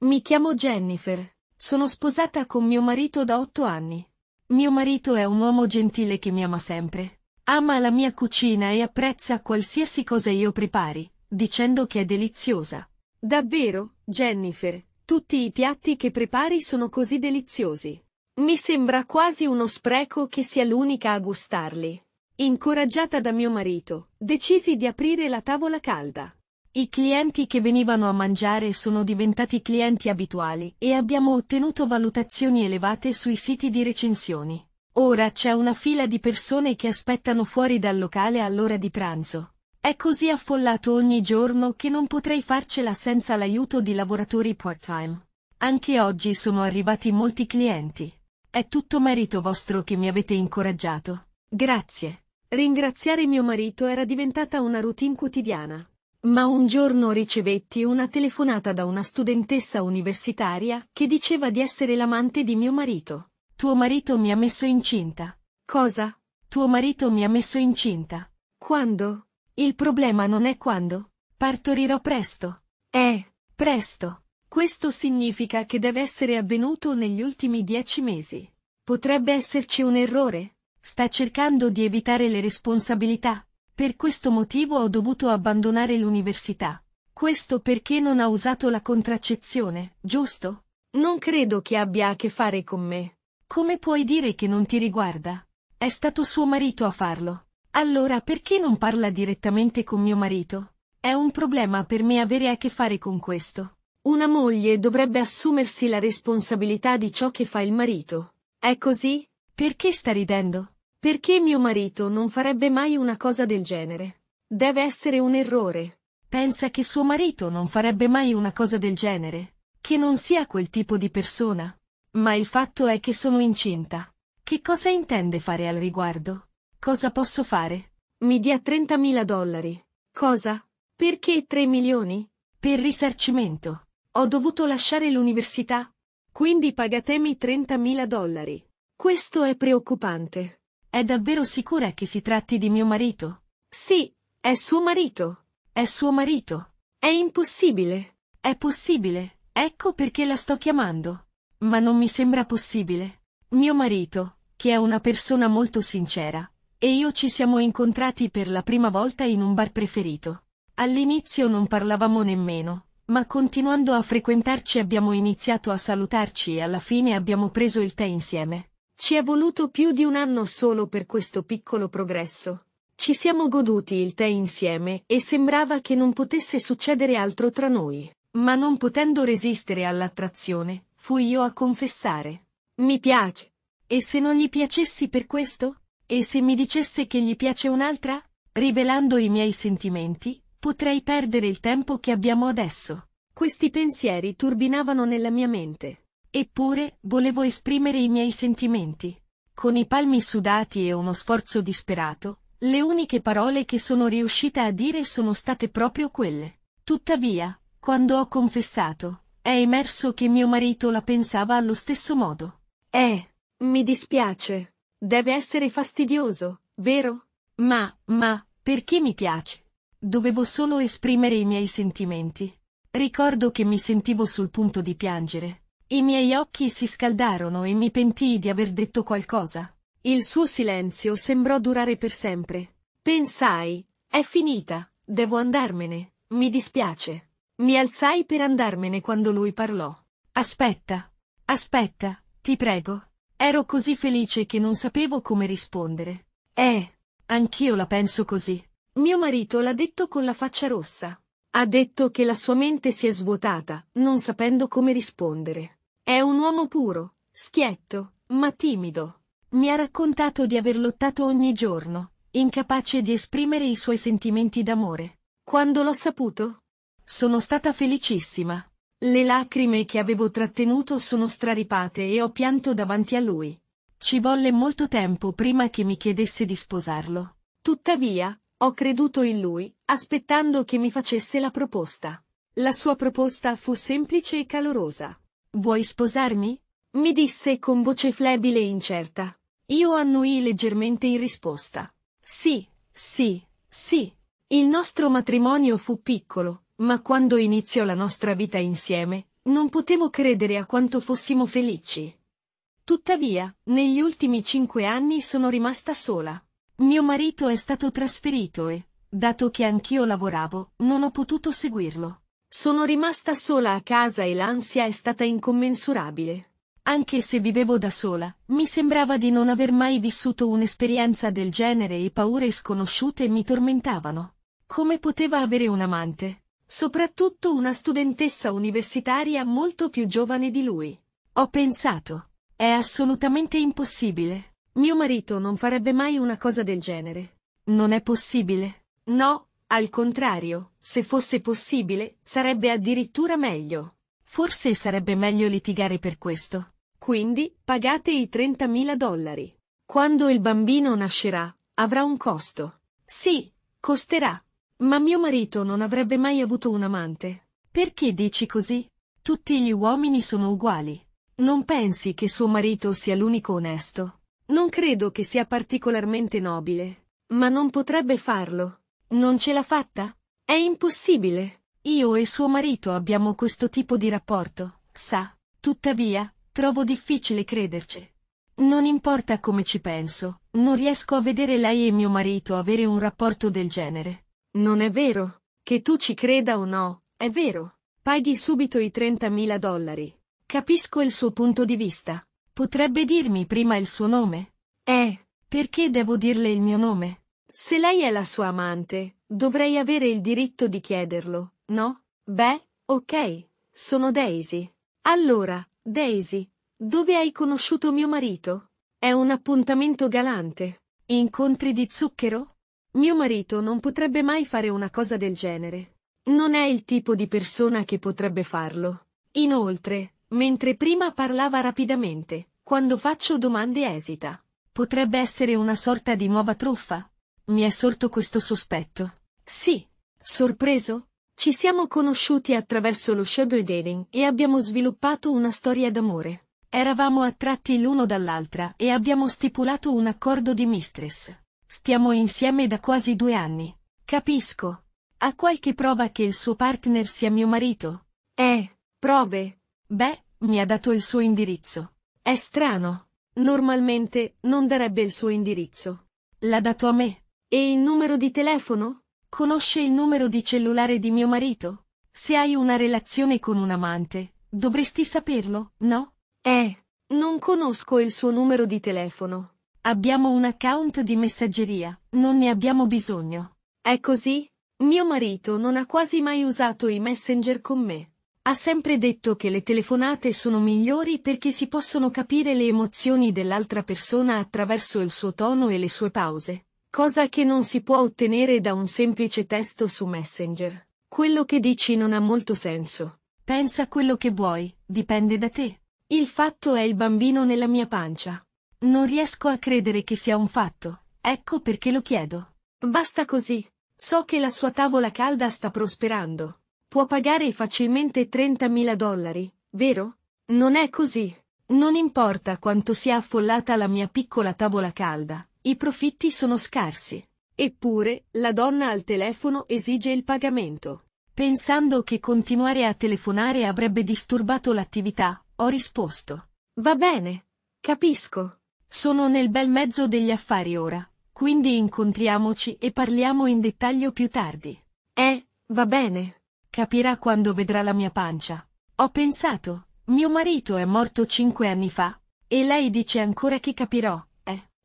Mi chiamo Jennifer. Sono sposata con mio marito da otto anni. Mio marito è un uomo gentile che mi ama sempre. Ama la mia cucina e apprezza qualsiasi cosa io prepari, dicendo che è deliziosa. Davvero, Jennifer, tutti i piatti che prepari sono così deliziosi. Mi sembra quasi uno spreco che sia l'unica a gustarli. Incoraggiata da mio marito, decisi di aprire la tavola calda. I clienti che venivano a mangiare sono diventati clienti abituali e abbiamo ottenuto valutazioni elevate sui siti di recensioni. Ora c'è una fila di persone che aspettano fuori dal locale all'ora di pranzo. È così affollato ogni giorno che non potrei farcela senza l'aiuto di lavoratori part-time. Anche oggi sono arrivati molti clienti. È tutto merito vostro che mi avete incoraggiato. Grazie. Ringraziare mio marito era diventata una routine quotidiana. Ma un giorno ricevetti una telefonata da una studentessa universitaria che diceva di essere l'amante di mio marito. Tuo marito mi ha messo incinta. Cosa? Tuo marito mi ha messo incinta. Quando? Il problema non è quando. Partorirò presto. Eh, presto. Questo significa che deve essere avvenuto negli ultimi dieci mesi. Potrebbe esserci un errore. Sta cercando di evitare le responsabilità. Per questo motivo ho dovuto abbandonare l'università. Questo perché non ha usato la contraccezione, giusto? Non credo che abbia a che fare con me. Come puoi dire che non ti riguarda? È stato suo marito a farlo. Allora perché non parla direttamente con mio marito? È un problema per me avere a che fare con questo. Una moglie dovrebbe assumersi la responsabilità di ciò che fa il marito. È così? Perché sta ridendo? Perché mio marito non farebbe mai una cosa del genere? Deve essere un errore. Pensa che suo marito non farebbe mai una cosa del genere? Che non sia quel tipo di persona? Ma il fatto è che sono incinta. Che cosa intende fare al riguardo? Cosa posso fare? Mi dia 30.000 dollari. Cosa? Perché 3 milioni? Per risarcimento. Ho dovuto lasciare l'università. Quindi pagatemi 30.000 dollari. Questo è preoccupante. È davvero sicura che si tratti di mio marito? Sì, è suo marito. È suo marito. È impossibile. È possibile. Ecco perché la sto chiamando. Ma non mi sembra possibile. Mio marito, che è una persona molto sincera, e io ci siamo incontrati per la prima volta in un bar preferito. All'inizio non parlavamo nemmeno, ma continuando a frequentarci abbiamo iniziato a salutarci e alla fine abbiamo preso il tè insieme. Ci è voluto più di un anno solo per questo piccolo progresso. Ci siamo goduti il tè insieme e sembrava che non potesse succedere altro tra noi. Ma non potendo resistere all'attrazione, fui io a confessare. Mi piace. E se non gli piacessi per questo? E se mi dicesse che gli piace un'altra? Rivelando i miei sentimenti, potrei perdere il tempo che abbiamo adesso. Questi pensieri turbinavano nella mia mente. Eppure, volevo esprimere i miei sentimenti. Con i palmi sudati e uno sforzo disperato, le uniche parole che sono riuscita a dire sono state proprio quelle. Tuttavia, quando ho confessato, è emerso che mio marito la pensava allo stesso modo. Eh, mi dispiace. Deve essere fastidioso, vero? Ma, ma, perché mi piace? Dovevo solo esprimere i miei sentimenti. Ricordo che mi sentivo sul punto di piangere, i miei occhi si scaldarono e mi pentii di aver detto qualcosa. Il suo silenzio sembrò durare per sempre. Pensai, è finita, devo andarmene, mi dispiace. Mi alzai per andarmene quando lui parlò. Aspetta, aspetta, ti prego. Ero così felice che non sapevo come rispondere. Eh, anch'io la penso così. Mio marito l'ha detto con la faccia rossa. Ha detto che la sua mente si è svuotata, non sapendo come rispondere. È un uomo puro, schietto, ma timido. Mi ha raccontato di aver lottato ogni giorno, incapace di esprimere i suoi sentimenti d'amore. Quando l'ho saputo? Sono stata felicissima. Le lacrime che avevo trattenuto sono straripate e ho pianto davanti a lui. Ci volle molto tempo prima che mi chiedesse di sposarlo. Tuttavia, ho creduto in lui, aspettando che mi facesse la proposta. La sua proposta fu semplice e calorosa. Vuoi sposarmi? Mi disse con voce flebile e incerta. Io annui leggermente in risposta. Sì, sì, sì. Il nostro matrimonio fu piccolo, ma quando iniziò la nostra vita insieme, non potevo credere a quanto fossimo felici. Tuttavia, negli ultimi cinque anni sono rimasta sola. Mio marito è stato trasferito e, dato che anch'io lavoravo, non ho potuto seguirlo. Sono rimasta sola a casa e l'ansia è stata incommensurabile. Anche se vivevo da sola, mi sembrava di non aver mai vissuto un'esperienza del genere e paure sconosciute mi tormentavano. Come poteva avere un amante? Soprattutto una studentessa universitaria molto più giovane di lui. Ho pensato. È assolutamente impossibile. Mio marito non farebbe mai una cosa del genere. Non è possibile. No, al contrario, se fosse possibile, sarebbe addirittura meglio. Forse sarebbe meglio litigare per questo. Quindi, pagate i 30.000 dollari. Quando il bambino nascerà, avrà un costo. Sì, costerà. Ma mio marito non avrebbe mai avuto un amante. Perché dici così? Tutti gli uomini sono uguali. Non pensi che suo marito sia l'unico onesto? Non credo che sia particolarmente nobile. Ma non potrebbe farlo. Non ce l'ha fatta? È impossibile. Io e suo marito abbiamo questo tipo di rapporto, sa. Tuttavia, trovo difficile crederci. Non importa come ci penso, non riesco a vedere lei e mio marito avere un rapporto del genere. Non è vero. Che tu ci creda o no, è vero. Paghi subito i 30.000 dollari. Capisco il suo punto di vista. Potrebbe dirmi prima il suo nome? Eh, perché devo dirle il mio nome? Se lei è la sua amante, Dovrei avere il diritto di chiederlo, no? Beh, ok, sono Daisy. Allora, Daisy, dove hai conosciuto mio marito? È un appuntamento galante. Incontri di zucchero? Mio marito non potrebbe mai fare una cosa del genere. Non è il tipo di persona che potrebbe farlo. Inoltre, mentre prima parlava rapidamente, quando faccio domande esita. Potrebbe essere una sorta di nuova truffa? Mi è sorto questo sospetto. Sì. Sorpreso? Ci siamo conosciuti attraverso lo sugar dating e abbiamo sviluppato una storia d'amore. Eravamo attratti l'uno dall'altra e abbiamo stipulato un accordo di mistress. Stiamo insieme da quasi due anni. Capisco. Ha qualche prova che il suo partner sia mio marito? Eh, prove. Beh, mi ha dato il suo indirizzo. È strano. Normalmente non darebbe il suo indirizzo. L'ha dato a me. E il numero di telefono? Conosce il numero di cellulare di mio marito? Se hai una relazione con un amante, dovresti saperlo, no? Eh, non conosco il suo numero di telefono. Abbiamo un account di messaggeria, non ne abbiamo bisogno. È così? Mio marito non ha quasi mai usato i messenger con me. Ha sempre detto che le telefonate sono migliori perché si possono capire le emozioni dell'altra persona attraverso il suo tono e le sue pause cosa che non si può ottenere da un semplice testo su Messenger. Quello che dici non ha molto senso. Pensa quello che vuoi, dipende da te. Il fatto è il bambino nella mia pancia. Non riesco a credere che sia un fatto, ecco perché lo chiedo. Basta così. So che la sua tavola calda sta prosperando. Può pagare facilmente 30.000 dollari, vero? Non è così. Non importa quanto sia affollata la mia piccola tavola calda, i profitti sono scarsi. Eppure, la donna al telefono esige il pagamento. Pensando che continuare a telefonare avrebbe disturbato l'attività, ho risposto. Va bene. Capisco. Sono nel bel mezzo degli affari ora, quindi incontriamoci e parliamo in dettaglio più tardi. Eh, va bene. Capirà quando vedrà la mia pancia. Ho pensato, mio marito è morto cinque anni fa, e lei dice ancora che capirò.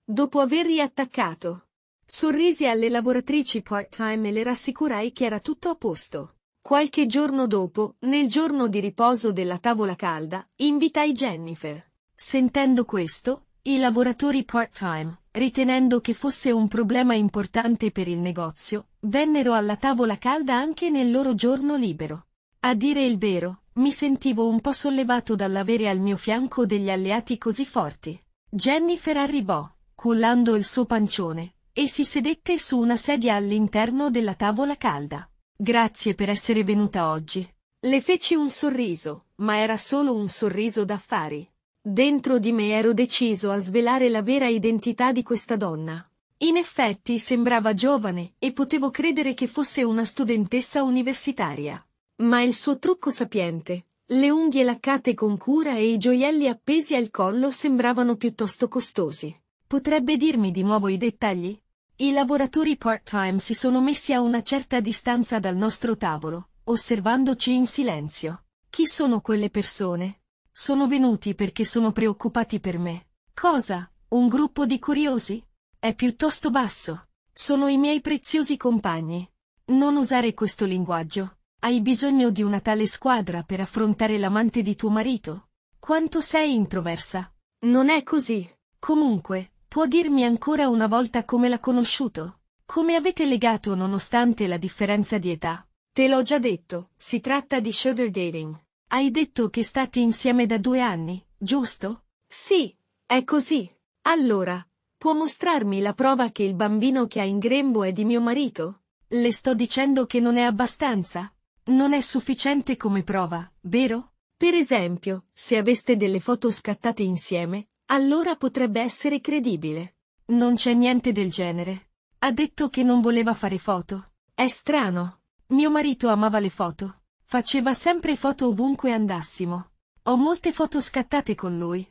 Dopo aver riattaccato, sorrisi alle lavoratrici part-time e le rassicurai che era tutto a posto. Qualche giorno dopo, nel giorno di riposo della tavola calda, invitai Jennifer. Sentendo questo, i lavoratori part-time, ritenendo che fosse un problema importante per il negozio, vennero alla tavola calda anche nel loro giorno libero. A dire il vero, mi sentivo un po' sollevato dall'avere al mio fianco degli alleati così forti. Jennifer arrivò, cullando il suo pancione, e si sedette su una sedia all'interno della tavola calda. Grazie per essere venuta oggi. Le feci un sorriso, ma era solo un sorriso d'affari. Dentro di me ero deciso a svelare la vera identità di questa donna. In effetti sembrava giovane e potevo credere che fosse una studentessa universitaria. Ma il suo trucco sapiente, le unghie laccate con cura e i gioielli appesi al collo sembravano piuttosto costosi. Potrebbe dirmi di nuovo i dettagli? I lavoratori part-time si sono messi a una certa distanza dal nostro tavolo, osservandoci in silenzio. Chi sono quelle persone? Sono venuti perché sono preoccupati per me. Cosa? Un gruppo di curiosi? È piuttosto basso. Sono i miei preziosi compagni. Non usare questo linguaggio. Hai bisogno di una tale squadra per affrontare l'amante di tuo marito. Quanto sei introversa? Non è così. Comunque, Può dirmi ancora una volta come l'ha conosciuto? Come avete legato nonostante la differenza di età? Te l'ho già detto, si tratta di sugar dating. Hai detto che state insieme da due anni, giusto? Sì, è così. Allora, può mostrarmi la prova che il bambino che ha in grembo è di mio marito? Le sto dicendo che non è abbastanza. Non è sufficiente come prova, vero? Per esempio, se aveste delle foto scattate insieme, allora potrebbe essere credibile. Non c'è niente del genere. Ha detto che non voleva fare foto. È strano. Mio marito amava le foto. Faceva sempre foto ovunque andassimo. Ho molte foto scattate con lui.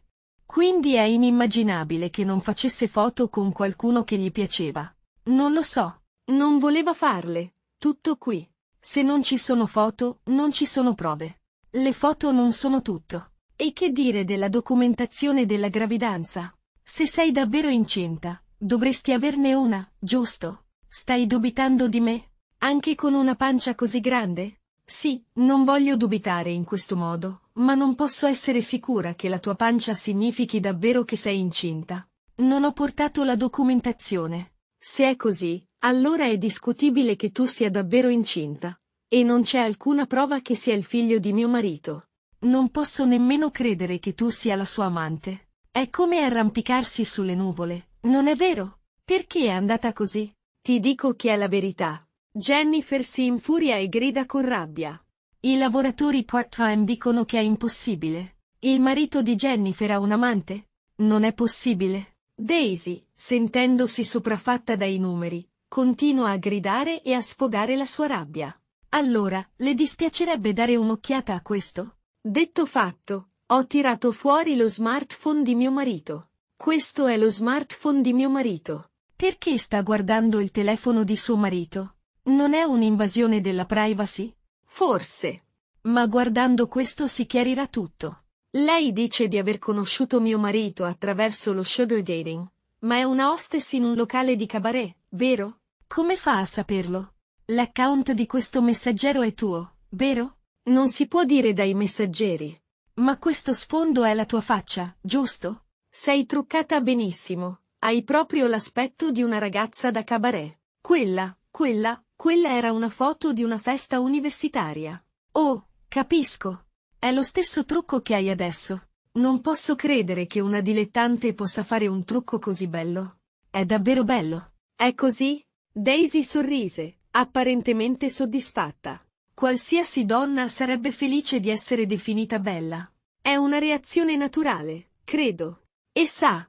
Quindi è inimmaginabile che non facesse foto con qualcuno che gli piaceva. Non lo so. Non voleva farle. Tutto qui. Se non ci sono foto, non ci sono prove. Le foto non sono tutto. E che dire della documentazione della gravidanza? Se sei davvero incinta, dovresti averne una, giusto? Stai dubitando di me? Anche con una pancia così grande? Sì, non voglio dubitare in questo modo, ma non posso essere sicura che la tua pancia significhi davvero che sei incinta. Non ho portato la documentazione. Se è così, allora è discutibile che tu sia davvero incinta. E non c'è alcuna prova che sia il figlio di mio marito. Non posso nemmeno credere che tu sia la sua amante. È come arrampicarsi sulle nuvole, non è vero? Perché è andata così? Ti dico che è la verità. Jennifer si infuria e grida con rabbia. I lavoratori part-time dicono che è impossibile. Il marito di Jennifer ha un amante? Non è possibile. Daisy, sentendosi sopraffatta dai numeri, continua a gridare e a sfogare la sua rabbia. Allora, le dispiacerebbe dare un'occhiata a questo? Detto fatto, ho tirato fuori lo smartphone di mio marito. Questo è lo smartphone di mio marito. Perché sta guardando il telefono di suo marito? Non è un'invasione della privacy? Forse. Ma guardando questo si chiarirà tutto. Lei dice di aver conosciuto mio marito attraverso lo sugar dating, ma è una hostess in un locale di cabaret, vero? Come fa a saperlo? L'account di questo messaggero è tuo, vero? Non si può dire dai messaggeri. Ma questo sfondo è la tua faccia, giusto? Sei truccata benissimo. Hai proprio l'aspetto di una ragazza da cabaret. Quella, quella, quella era una foto di una festa universitaria. Oh, capisco. È lo stesso trucco che hai adesso. Non posso credere che una dilettante possa fare un trucco così bello. È davvero bello. È così? Daisy sorrise, apparentemente soddisfatta. Qualsiasi donna sarebbe felice di essere definita bella. È una reazione naturale, credo. E sa,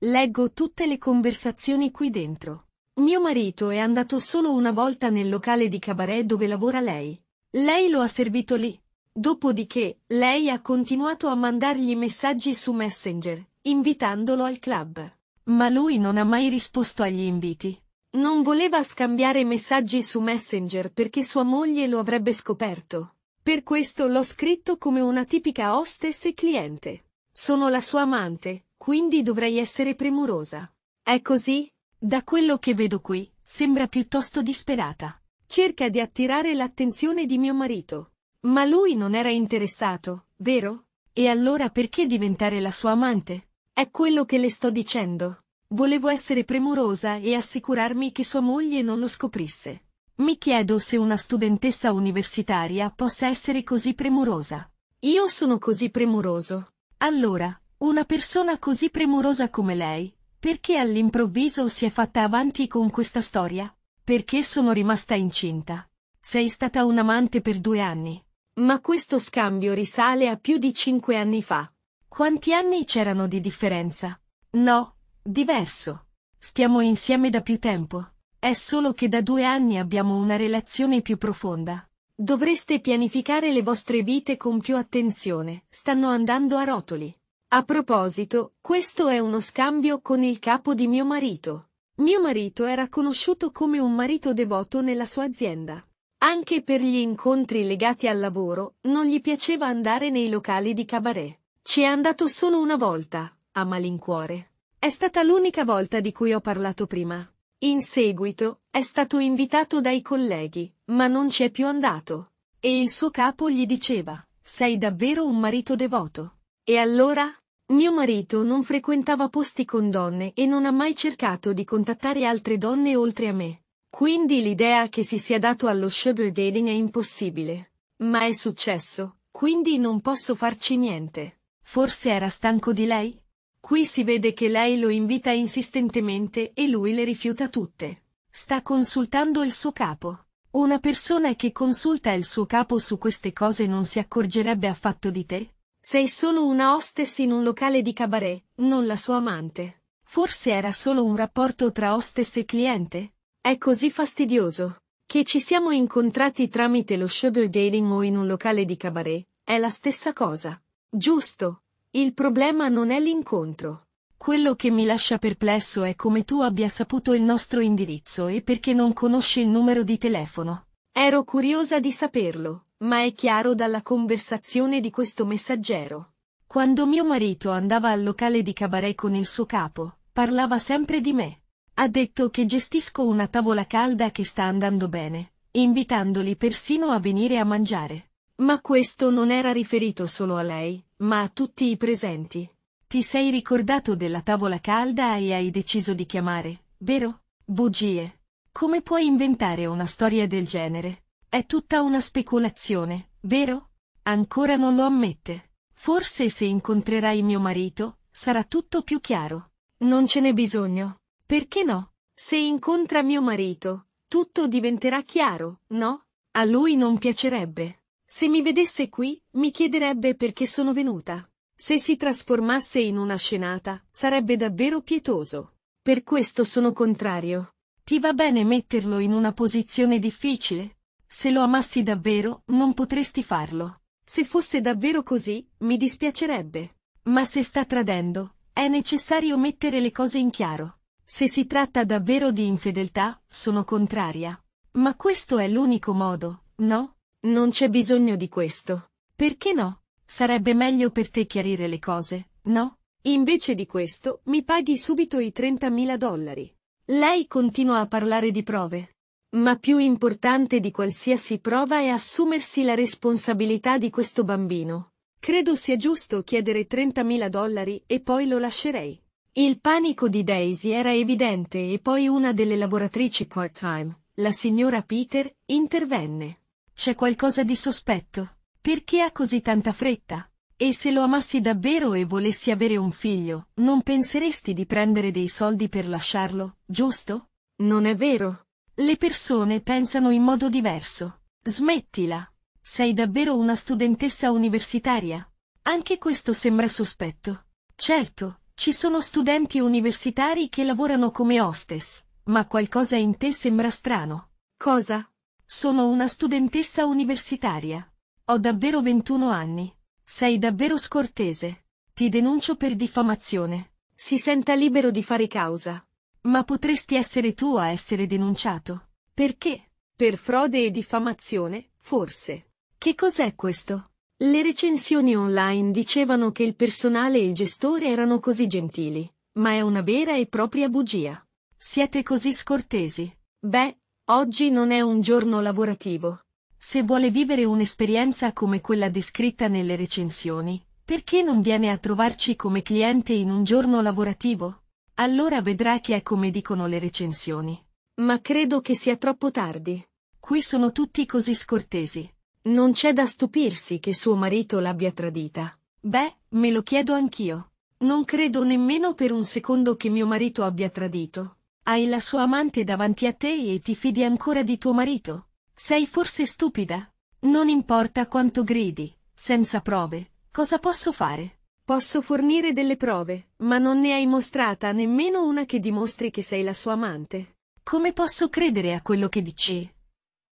leggo tutte le conversazioni qui dentro. Mio marito è andato solo una volta nel locale di cabaret dove lavora lei. Lei lo ha servito lì. Dopodiché, lei ha continuato a mandargli messaggi su Messenger, invitandolo al club. Ma lui non ha mai risposto agli inviti. Non voleva scambiare messaggi su Messenger perché sua moglie lo avrebbe scoperto. Per questo l'ho scritto come una tipica hostess e cliente. Sono la sua amante, quindi dovrei essere premurosa. È così? Da quello che vedo qui, sembra piuttosto disperata. Cerca di attirare l'attenzione di mio marito. Ma lui non era interessato, vero? E allora perché diventare la sua amante? È quello che le sto dicendo. Volevo essere premurosa e assicurarmi che sua moglie non lo scoprisse. Mi chiedo se una studentessa universitaria possa essere così premurosa. Io sono così premuroso. Allora, una persona così premurosa come lei, perché all'improvviso si è fatta avanti con questa storia? Perché sono rimasta incinta? Sei stata un amante per due anni. Ma questo scambio risale a più di cinque anni fa. Quanti anni c'erano di differenza? No, Diverso. Stiamo insieme da più tempo. È solo che da due anni abbiamo una relazione più profonda. Dovreste pianificare le vostre vite con più attenzione, stanno andando a rotoli. A proposito, questo è uno scambio con il capo di mio marito. Mio marito era conosciuto come un marito devoto nella sua azienda. Anche per gli incontri legati al lavoro, non gli piaceva andare nei locali di cabaret. Ci è andato solo una volta, a malincuore. È stata l'unica volta di cui ho parlato prima. In seguito, è stato invitato dai colleghi, ma non ci è più andato. E il suo capo gli diceva, sei davvero un marito devoto. E allora? Mio marito non frequentava posti con donne e non ha mai cercato di contattare altre donne oltre a me. Quindi l'idea che si sia dato allo sugar dating è impossibile. Ma è successo, quindi non posso farci niente. Forse era stanco di lei? Qui si vede che lei lo invita insistentemente e lui le rifiuta tutte. Sta consultando il suo capo. Una persona che consulta il suo capo su queste cose non si accorgerebbe affatto di te? Sei solo una hostess in un locale di cabaret, non la sua amante. Forse era solo un rapporto tra hostess e cliente? È così fastidioso. Che ci siamo incontrati tramite lo sugar dating o in un locale di cabaret, è la stessa cosa. Giusto, il problema non è l'incontro. Quello che mi lascia perplesso è come tu abbia saputo il nostro indirizzo e perché non conosci il numero di telefono. Ero curiosa di saperlo, ma è chiaro dalla conversazione di questo messaggero. Quando mio marito andava al locale di cabaret con il suo capo, parlava sempre di me. Ha detto che gestisco una tavola calda che sta andando bene, invitandoli persino a venire a mangiare. Ma questo non era riferito solo a lei, ma a tutti i presenti. Ti sei ricordato della tavola calda e hai deciso di chiamare, vero? Bugie. Come puoi inventare una storia del genere? È tutta una speculazione, vero? Ancora non lo ammette. Forse se incontrerai mio marito, sarà tutto più chiaro. Non ce n'è bisogno. Perché no? Se incontra mio marito, tutto diventerà chiaro, no? A lui non piacerebbe. Se mi vedesse qui, mi chiederebbe perché sono venuta. Se si trasformasse in una scenata, sarebbe davvero pietoso. Per questo sono contrario. Ti va bene metterlo in una posizione difficile? Se lo amassi davvero, non potresti farlo. Se fosse davvero così, mi dispiacerebbe. Ma se sta tradendo, è necessario mettere le cose in chiaro. Se si tratta davvero di infedeltà, sono contraria. Ma questo è l'unico modo, no? Non c'è bisogno di questo. Perché no? Sarebbe meglio per te chiarire le cose, no? Invece di questo, mi paghi subito i 30.000 dollari. Lei continua a parlare di prove. Ma più importante di qualsiasi prova è assumersi la responsabilità di questo bambino. Credo sia giusto chiedere 30.000 dollari e poi lo lascerei. Il panico di Daisy era evidente e poi una delle lavoratrici part-time, la signora Peter, intervenne. C'è qualcosa di sospetto. Perché ha così tanta fretta? E se lo amassi davvero e volessi avere un figlio, non penseresti di prendere dei soldi per lasciarlo, giusto? Non è vero. Le persone pensano in modo diverso. Smettila. Sei davvero una studentessa universitaria? Anche questo sembra sospetto. Certo, ci sono studenti universitari che lavorano come hostess, ma qualcosa in te sembra strano. Cosa? Sono una studentessa universitaria. Ho davvero 21 anni. Sei davvero scortese. Ti denuncio per diffamazione. Si senta libero di fare causa. Ma potresti essere tu a essere denunciato. Perché? Per frode e diffamazione, forse. Che cos'è questo? Le recensioni online dicevano che il personale e il gestore erano così gentili, ma è una vera e propria bugia. Siete così scortesi. Beh, Oggi non è un giorno lavorativo. Se vuole vivere un'esperienza come quella descritta nelle recensioni, perché non viene a trovarci come cliente in un giorno lavorativo? Allora vedrà che è come dicono le recensioni. Ma credo che sia troppo tardi. Qui sono tutti così scortesi. Non c'è da stupirsi che suo marito l'abbia tradita. Beh, me lo chiedo anch'io. Non credo nemmeno per un secondo che mio marito abbia tradito, hai la sua amante davanti a te e ti fidi ancora di tuo marito? Sei forse stupida? Non importa quanto gridi, senza prove, cosa posso fare? Posso fornire delle prove, ma non ne hai mostrata nemmeno una che dimostri che sei la sua amante. Come posso credere a quello che dici?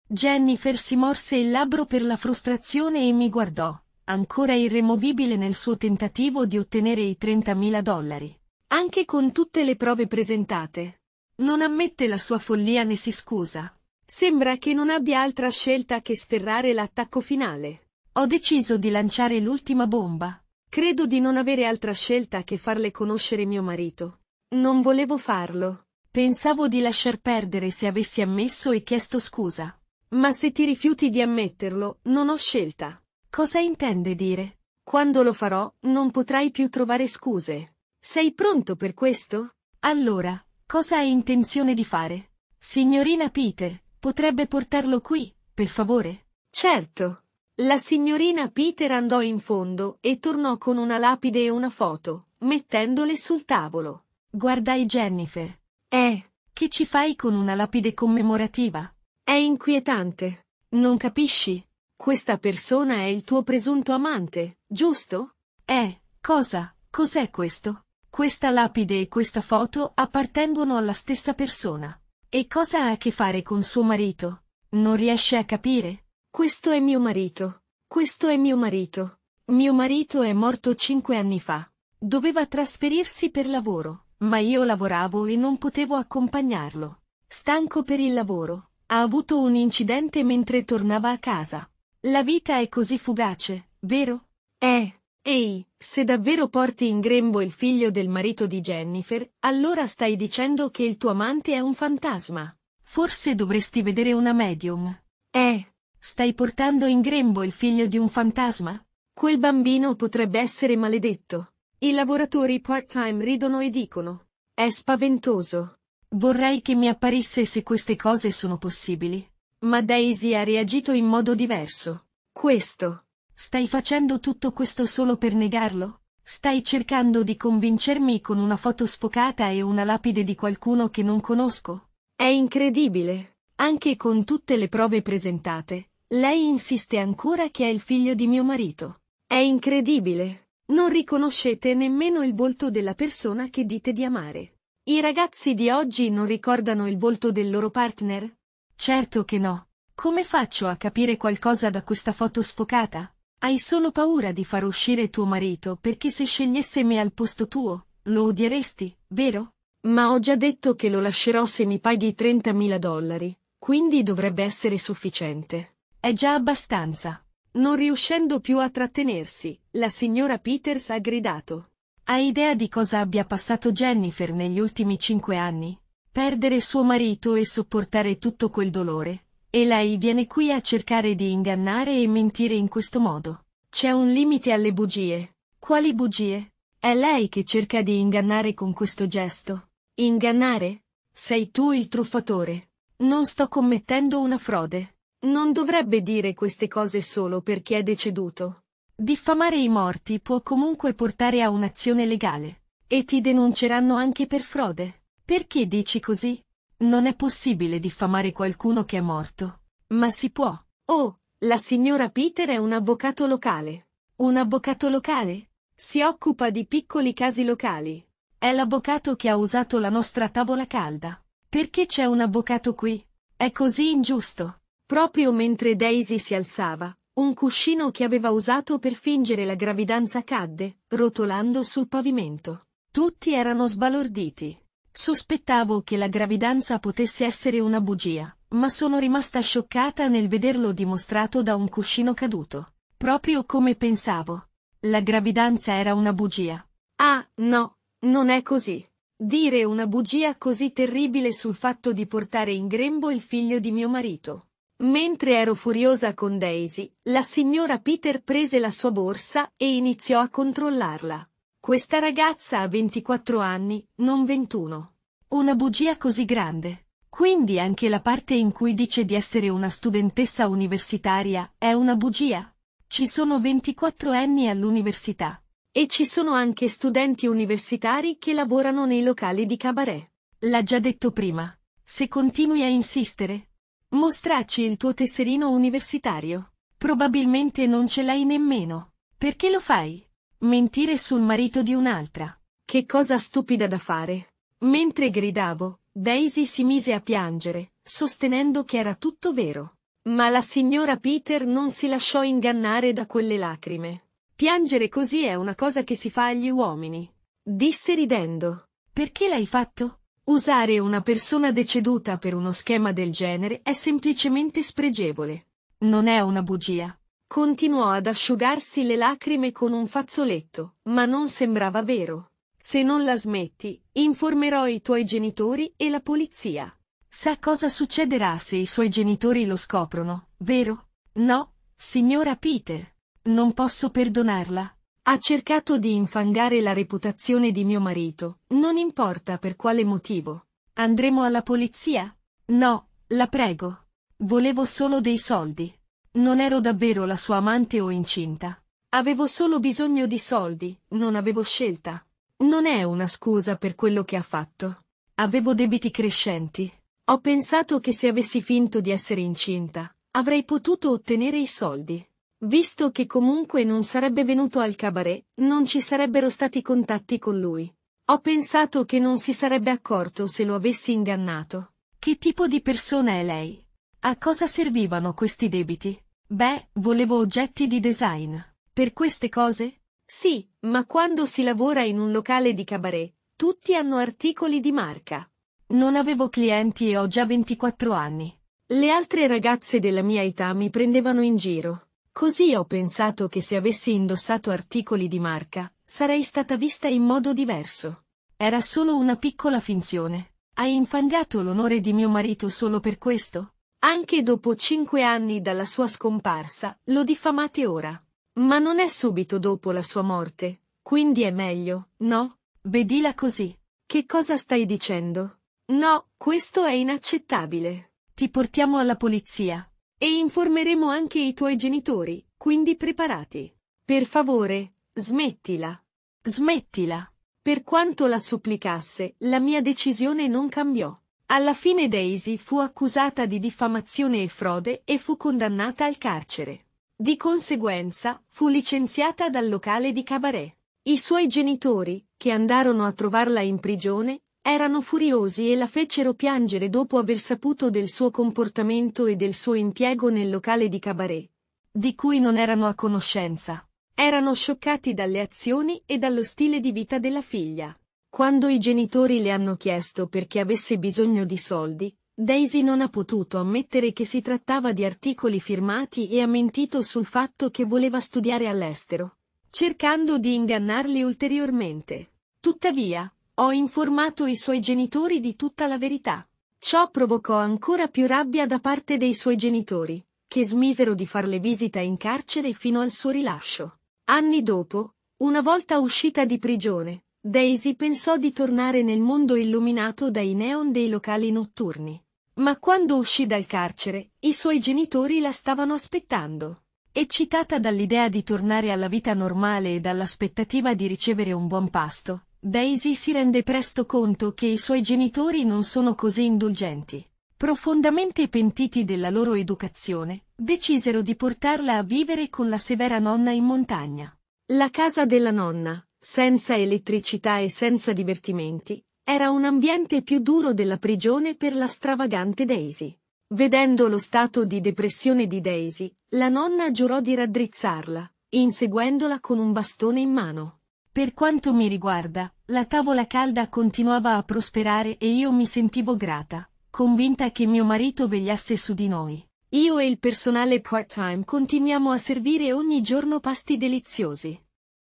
Jennifer si morse il labbro per la frustrazione e mi guardò, ancora irremovibile nel suo tentativo di ottenere i 30.000 dollari. Anche con tutte le prove presentate, non ammette la sua follia né si scusa. Sembra che non abbia altra scelta che sferrare l'attacco finale. Ho deciso di lanciare l'ultima bomba. Credo di non avere altra scelta che farle conoscere mio marito. Non volevo farlo. Pensavo di lasciar perdere se avessi ammesso e chiesto scusa. Ma se ti rifiuti di ammetterlo, non ho scelta. Cosa intende dire? Quando lo farò, non potrai più trovare scuse. Sei pronto per questo? Allora, Cosa hai intenzione di fare? Signorina Peter, potrebbe portarlo qui, per favore? Certo. La signorina Peter andò in fondo e tornò con una lapide e una foto, mettendole sul tavolo. Guardai Jennifer. Eh, che ci fai con una lapide commemorativa? È inquietante. Non capisci? Questa persona è il tuo presunto amante, giusto? Eh, cosa? Cos'è questo? Questa lapide e questa foto appartengono alla stessa persona. E cosa ha a che fare con suo marito? Non riesce a capire? Questo è mio marito. Questo è mio marito. Mio marito è morto cinque anni fa. Doveva trasferirsi per lavoro, ma io lavoravo e non potevo accompagnarlo. Stanco per il lavoro, ha avuto un incidente mentre tornava a casa. La vita è così fugace, vero? Eh. Ehi, se davvero porti in grembo il figlio del marito di Jennifer, allora stai dicendo che il tuo amante è un fantasma. Forse dovresti vedere una medium. Eh, stai portando in grembo il figlio di un fantasma? Quel bambino potrebbe essere maledetto. I lavoratori part-time ridono e dicono. È spaventoso. Vorrei che mi apparisse se queste cose sono possibili. Ma Daisy ha reagito in modo diverso. Questo Stai facendo tutto questo solo per negarlo? Stai cercando di convincermi con una foto sfocata e una lapide di qualcuno che non conosco? È incredibile. Anche con tutte le prove presentate, lei insiste ancora che è il figlio di mio marito. È incredibile. Non riconoscete nemmeno il volto della persona che dite di amare. I ragazzi di oggi non ricordano il volto del loro partner? Certo che no. Come faccio a capire qualcosa da questa foto sfocata? Hai solo paura di far uscire tuo marito perché se scegliesse me al posto tuo, lo odieresti, vero? Ma ho già detto che lo lascerò se mi paghi 30.000 dollari, quindi dovrebbe essere sufficiente. È già abbastanza. Non riuscendo più a trattenersi, la signora Peters ha gridato. Hai idea di cosa abbia passato Jennifer negli ultimi cinque anni? Perdere suo marito e sopportare tutto quel dolore, e lei viene qui a cercare di ingannare e mentire in questo modo. C'è un limite alle bugie. Quali bugie? È lei che cerca di ingannare con questo gesto. Ingannare? Sei tu il truffatore. Non sto commettendo una frode. Non dovrebbe dire queste cose solo perché è deceduto. Diffamare i morti può comunque portare a un'azione legale. E ti denunceranno anche per frode. Perché dici così? Non è possibile diffamare qualcuno che è morto. Ma si può. Oh, la signora Peter è un avvocato locale. Un avvocato locale? Si occupa di piccoli casi locali. È l'avvocato che ha usato la nostra tavola calda. Perché c'è un avvocato qui? È così ingiusto. Proprio mentre Daisy si alzava, un cuscino che aveva usato per fingere la gravidanza cadde, rotolando sul pavimento. Tutti erano sbalorditi. Sospettavo che la gravidanza potesse essere una bugia, ma sono rimasta scioccata nel vederlo dimostrato da un cuscino caduto. Proprio come pensavo. La gravidanza era una bugia. Ah, no, non è così. Dire una bugia così terribile sul fatto di portare in grembo il figlio di mio marito. Mentre ero furiosa con Daisy, la signora Peter prese la sua borsa e iniziò a controllarla. Questa ragazza ha 24 anni, non 21. Una bugia così grande. Quindi anche la parte in cui dice di essere una studentessa universitaria è una bugia. Ci sono 24 anni all'università. E ci sono anche studenti universitari che lavorano nei locali di cabaret. L'ha già detto prima. Se continui a insistere, mostracci il tuo tesserino universitario. Probabilmente non ce l'hai nemmeno. Perché lo fai? Mentire sul marito di un'altra. Che cosa stupida da fare. Mentre gridavo, Daisy si mise a piangere, sostenendo che era tutto vero. Ma la signora Peter non si lasciò ingannare da quelle lacrime. Piangere così è una cosa che si fa agli uomini. Disse ridendo. Perché l'hai fatto? Usare una persona deceduta per uno schema del genere è semplicemente spregevole. Non è una bugia. Continuò ad asciugarsi le lacrime con un fazzoletto, ma non sembrava vero. Se non la smetti, informerò i tuoi genitori e la polizia. Sa cosa succederà se i suoi genitori lo scoprono, vero? No, signora Peter. Non posso perdonarla. Ha cercato di infangare la reputazione di mio marito, non importa per quale motivo. Andremo alla polizia? No, la prego. Volevo solo dei soldi. Non ero davvero la sua amante o incinta. Avevo solo bisogno di soldi, non avevo scelta. Non è una scusa per quello che ha fatto. Avevo debiti crescenti. Ho pensato che se avessi finto di essere incinta, avrei potuto ottenere i soldi. Visto che comunque non sarebbe venuto al cabaret, non ci sarebbero stati contatti con lui. Ho pensato che non si sarebbe accorto se lo avessi ingannato. Che tipo di persona è lei? A cosa servivano questi debiti? Beh, volevo oggetti di design. Per queste cose? Sì, ma quando si lavora in un locale di cabaret, tutti hanno articoli di marca. Non avevo clienti e ho già 24 anni. Le altre ragazze della mia età mi prendevano in giro. Così ho pensato che se avessi indossato articoli di marca, sarei stata vista in modo diverso. Era solo una piccola finzione. Hai infangato l'onore di mio marito solo per questo? Anche dopo cinque anni dalla sua scomparsa, lo diffamate ora. Ma non è subito dopo la sua morte, quindi è meglio, no? Bedila così. Che cosa stai dicendo? No, questo è inaccettabile. Ti portiamo alla polizia. E informeremo anche i tuoi genitori, quindi preparati. Per favore, smettila. Smettila. Per quanto la supplicasse, la mia decisione non cambiò. Alla fine Daisy fu accusata di diffamazione e frode e fu condannata al carcere. Di conseguenza, fu licenziata dal locale di cabaret. I suoi genitori, che andarono a trovarla in prigione, erano furiosi e la fecero piangere dopo aver saputo del suo comportamento e del suo impiego nel locale di cabaret, di cui non erano a conoscenza. Erano scioccati dalle azioni e dallo stile di vita della figlia. Quando i genitori le hanno chiesto perché avesse bisogno di soldi, Daisy non ha potuto ammettere che si trattava di articoli firmati e ha mentito sul fatto che voleva studiare all'estero, cercando di ingannarli ulteriormente. Tuttavia, ho informato i suoi genitori di tutta la verità. Ciò provocò ancora più rabbia da parte dei suoi genitori, che smisero di farle visita in carcere fino al suo rilascio. Anni dopo, una volta uscita di prigione, Daisy pensò di tornare nel mondo illuminato dai neon dei locali notturni. Ma quando uscì dal carcere, i suoi genitori la stavano aspettando. Eccitata dall'idea di tornare alla vita normale e dall'aspettativa di ricevere un buon pasto, Daisy si rende presto conto che i suoi genitori non sono così indulgenti. Profondamente pentiti della loro educazione, decisero di portarla a vivere con la severa nonna in montagna. La casa della nonna, senza elettricità e senza divertimenti, era un ambiente più duro della prigione per la stravagante Daisy. Vedendo lo stato di depressione di Daisy, la nonna giurò di raddrizzarla, inseguendola con un bastone in mano. Per quanto mi riguarda, la tavola calda continuava a prosperare e io mi sentivo grata, convinta che mio marito vegliasse su di noi. Io e il personale part-time continuiamo a servire ogni giorno pasti deliziosi.